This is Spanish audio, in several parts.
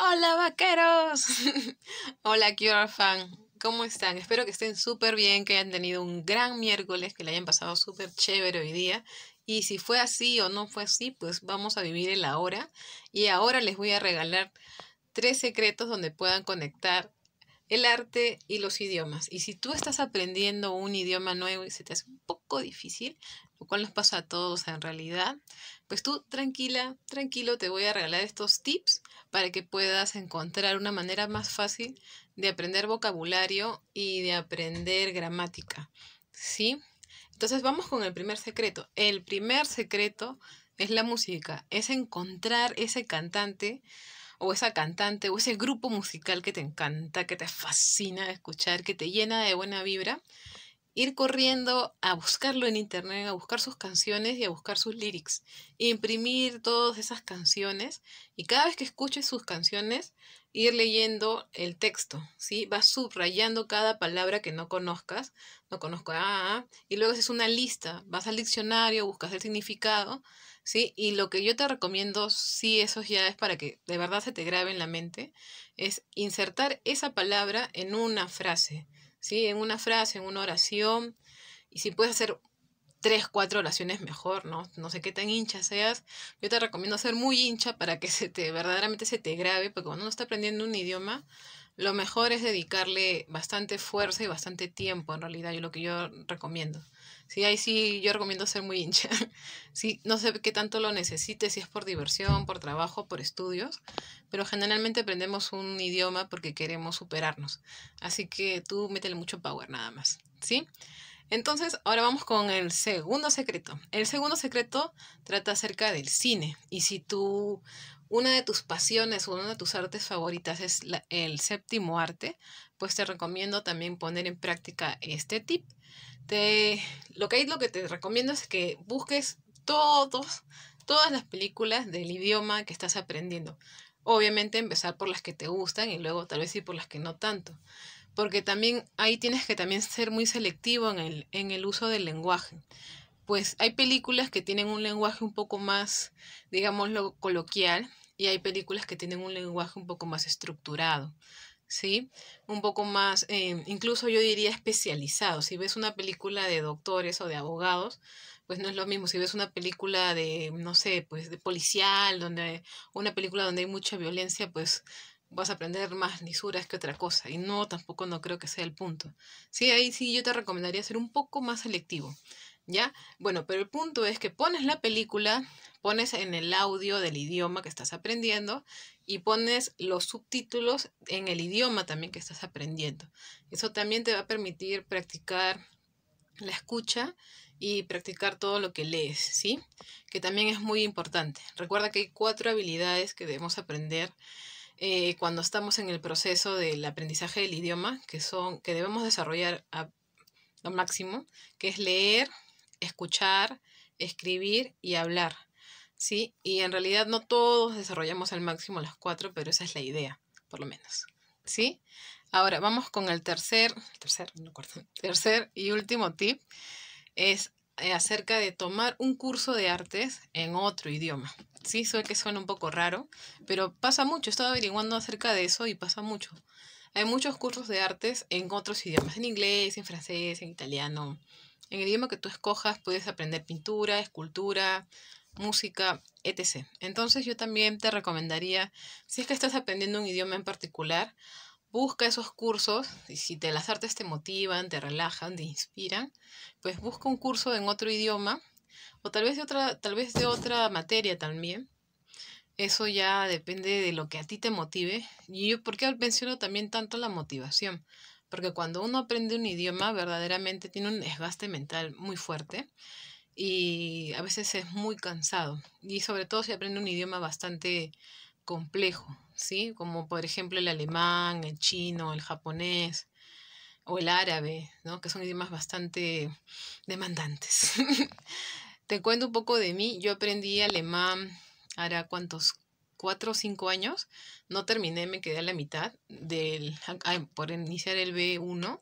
Hola vaqueros. Hola CureFan, Fan. ¿Cómo están? Espero que estén súper bien, que hayan tenido un gran miércoles, que le hayan pasado súper chévere hoy día. Y si fue así o no fue así, pues vamos a vivir el ahora. Y ahora les voy a regalar tres secretos donde puedan conectar el arte y los idiomas. Y si tú estás aprendiendo un idioma nuevo y se te hace un poco difícil, lo cual nos pasa a todos en realidad, pues tú tranquila, tranquilo, te voy a regalar estos tips para que puedas encontrar una manera más fácil de aprender vocabulario y de aprender gramática. ¿Sí? Entonces vamos con el primer secreto. El primer secreto es la música, es encontrar ese cantante o esa cantante o ese grupo musical que te encanta, que te fascina escuchar, que te llena de buena vibra, ir corriendo a buscarlo en internet, a buscar sus canciones y a buscar sus lyrics, imprimir todas esas canciones y cada vez que escuches sus canciones, ir leyendo el texto, ¿sí? Vas subrayando cada palabra que no conozcas, no conozco, ah, ah, ah, y luego haces una lista, vas al diccionario, buscas el significado ¿sí? Y lo que yo te recomiendo, si eso ya es para que de verdad se te grabe en la mente, es insertar esa palabra en una frase, ¿sí? En una frase, en una oración. Y si puedes hacer tres, cuatro oraciones mejor, ¿no? No sé qué tan hincha seas. Yo te recomiendo ser muy hincha para que se te, verdaderamente se te grabe, porque cuando uno está aprendiendo un idioma, lo mejor es dedicarle bastante fuerza y bastante tiempo, en realidad, yo lo que yo recomiendo. Sí, ahí sí yo recomiendo ser muy hincha. Sí, no sé qué tanto lo necesites, si es por diversión, por trabajo, por estudios, pero generalmente aprendemos un idioma porque queremos superarnos. Así que tú métele mucho power nada más, ¿sí? Entonces, ahora vamos con el segundo secreto. El segundo secreto trata acerca del cine. Y si tú, una de tus pasiones o una de tus artes favoritas es el séptimo arte, pues te recomiendo también poner en práctica este tip. lo, que, lo que te recomiendo es que busques todos, todas las películas del idioma que estás aprendiendo. Obviamente empezar por las que te gustan y luego tal vez ir por las que no tanto porque también ahí tienes que también ser muy selectivo en el, el uso del lenguaje. Pues hay películas que tienen un lenguaje un poco más, digámoslo, coloquial, y hay películas que tienen un lenguaje un poco más estructurado, ¿sí? Un poco más, eh, incluso yo diría especializado. Si ves una película de doctores o de abogados, pues no es lo mismo. Si ves una película de, no sé, pues de policial, donde, una película donde hay mucha violencia, pues vas a aprender más lisuras que otra cosa. Y no, tampoco no creo que sea el punto. Sí, ahí sí yo te recomendaría ser un poco más selectivo. ¿Ya? Bueno, pero el punto es que pones la película, pones en el audio del idioma que estás aprendiendo y pones los subtítulos en el idioma también que estás aprendiendo. Eso también te va a permitir practicar la escucha y practicar todo lo que lees, ¿sí? Que también es muy importante. Recuerda que hay cuatro habilidades que debemos aprender eh, cuando estamos en el proceso del aprendizaje del idioma, que, son, que debemos desarrollar a lo máximo, que es leer, escuchar, escribir y hablar. Y en realidad no todos desarrollamos al máximo las cuatro, pero esa es la idea, por lo menos. Ahora vamos con el tercer, tercer, no tercer y último tip, es eh, acerca de tomar un curso de artes en otro idioma. Sí, sé que suena un poco raro, pero pasa mucho. He estado averiguando acerca de eso y pasa mucho. Hay muchos cursos de artes en otros idiomas, en inglés, en francés, en italiano. En el idioma que tú escojas puedes aprender pintura, escultura, música, etc. Entonces yo también te recomendaría, si es que estás aprendiendo un idioma en particular, busca esos cursos y si te, las artes te motivan, te relajan, te inspiran, pues busca un curso en otro idioma o tal vez de otra, tal vez de otra materia también. Eso ya depende de lo que a ti te motive. Y yo, ¿por qué menciono también tanto la motivación? Porque cuando uno aprende un idioma, verdaderamente tiene un desgaste mental muy fuerte y a veces es muy cansado. Y sobre todo si aprende un idioma bastante complejo, ¿sí? Como por ejemplo el alemán, el chino, el japonés, o el árabe, ¿no? que son idiomas bastante demandantes. Te cuento un poco de mí. Yo aprendí alemán, ahora cuántos, cuatro o cinco años. No terminé, me quedé a la mitad del, por iniciar el B1.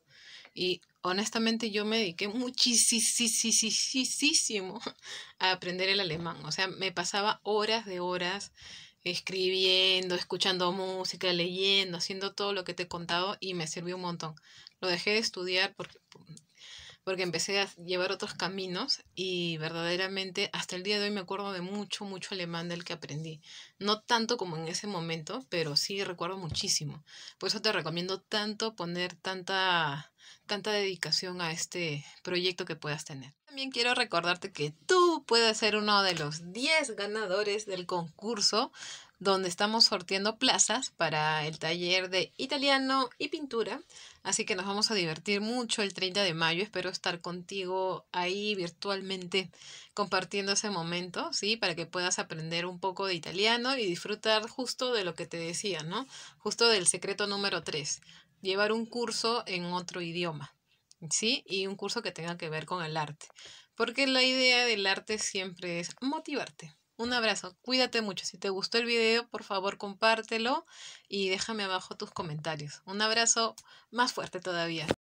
Y honestamente yo me dediqué muchísimo a aprender el alemán. O sea, me pasaba horas de horas escribiendo, escuchando música, leyendo, haciendo todo lo que te he contado y me sirvió un montón. Lo dejé de estudiar porque, porque empecé a llevar otros caminos y verdaderamente hasta el día de hoy me acuerdo de mucho, mucho alemán del que aprendí. No tanto como en ese momento, pero sí recuerdo muchísimo. Por eso te recomiendo tanto poner tanta, tanta dedicación a este proyecto que puedas tener. También quiero recordarte que tú puedes ser uno de los 10 ganadores del concurso donde estamos sorteando plazas para el taller de italiano y pintura. Así que nos vamos a divertir mucho el 30 de mayo. Espero estar contigo ahí virtualmente compartiendo ese momento, ¿sí? Para que puedas aprender un poco de italiano y disfrutar justo de lo que te decía, ¿no? Justo del secreto número 3, llevar un curso en otro idioma, ¿sí? Y un curso que tenga que ver con el arte. Porque la idea del arte siempre es motivarte. Un abrazo, cuídate mucho. Si te gustó el video, por favor compártelo y déjame abajo tus comentarios. Un abrazo más fuerte todavía.